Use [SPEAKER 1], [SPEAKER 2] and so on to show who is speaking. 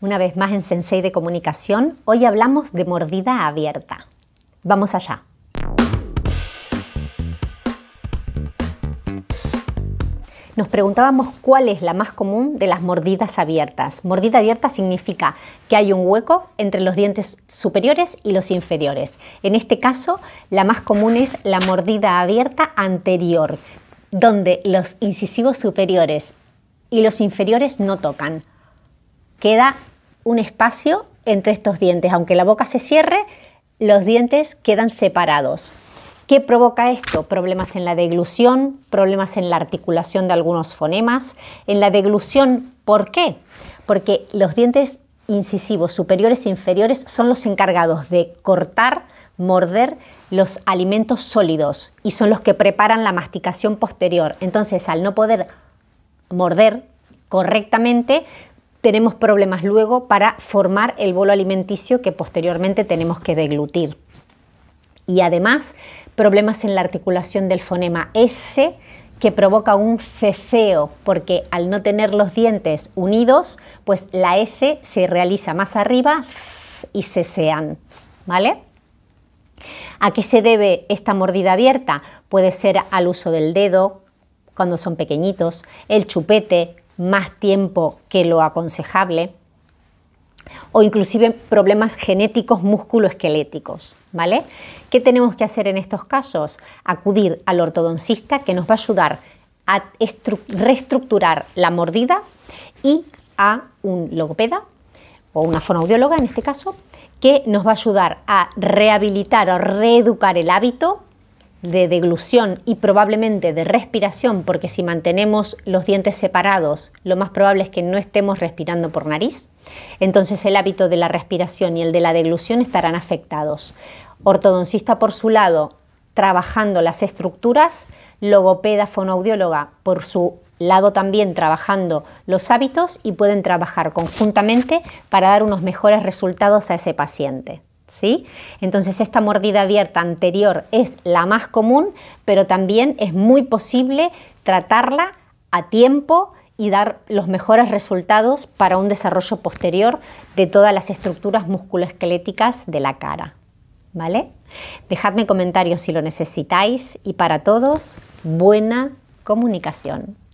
[SPEAKER 1] Una vez más en Sensei de Comunicación, hoy hablamos de mordida abierta. Vamos allá. Nos preguntábamos cuál es la más común de las mordidas abiertas. Mordida abierta significa que hay un hueco entre los dientes superiores y los inferiores. En este caso, la más común es la mordida abierta anterior, donde los incisivos superiores y los inferiores no tocan queda un espacio entre estos dientes. Aunque la boca se cierre, los dientes quedan separados. ¿Qué provoca esto? Problemas en la deglución, problemas en la articulación de algunos fonemas. En la deglución, ¿por qué? Porque los dientes incisivos superiores e inferiores son los encargados de cortar, morder los alimentos sólidos y son los que preparan la masticación posterior. Entonces, al no poder morder correctamente, tenemos problemas luego para formar el bolo alimenticio que posteriormente tenemos que deglutir. Y además, problemas en la articulación del fonema S que provoca un cefeo, porque al no tener los dientes unidos, pues la S se realiza más arriba y sean ¿vale? ¿A qué se debe esta mordida abierta? Puede ser al uso del dedo cuando son pequeñitos, el chupete, más tiempo que lo aconsejable o inclusive problemas genéticos musculoesqueléticos, ¿Qué tenemos que hacer en estos casos? Acudir al ortodoncista que nos va a ayudar a reestructurar la mordida y a un logopeda o una fonoaudióloga en este caso, que nos va a ayudar a rehabilitar o reeducar el hábito de deglución y probablemente de respiración, porque si mantenemos los dientes separados, lo más probable es que no estemos respirando por nariz, entonces el hábito de la respiración y el de la deglución estarán afectados. Ortodoncista por su lado, trabajando las estructuras, logopeda, fonoaudióloga por su lado también trabajando los hábitos y pueden trabajar conjuntamente para dar unos mejores resultados a ese paciente. ¿Sí? Entonces esta mordida abierta anterior es la más común, pero también es muy posible tratarla a tiempo y dar los mejores resultados para un desarrollo posterior de todas las estructuras musculoesqueléticas de la cara. ¿Vale? Dejadme comentarios si lo necesitáis y para todos, buena comunicación.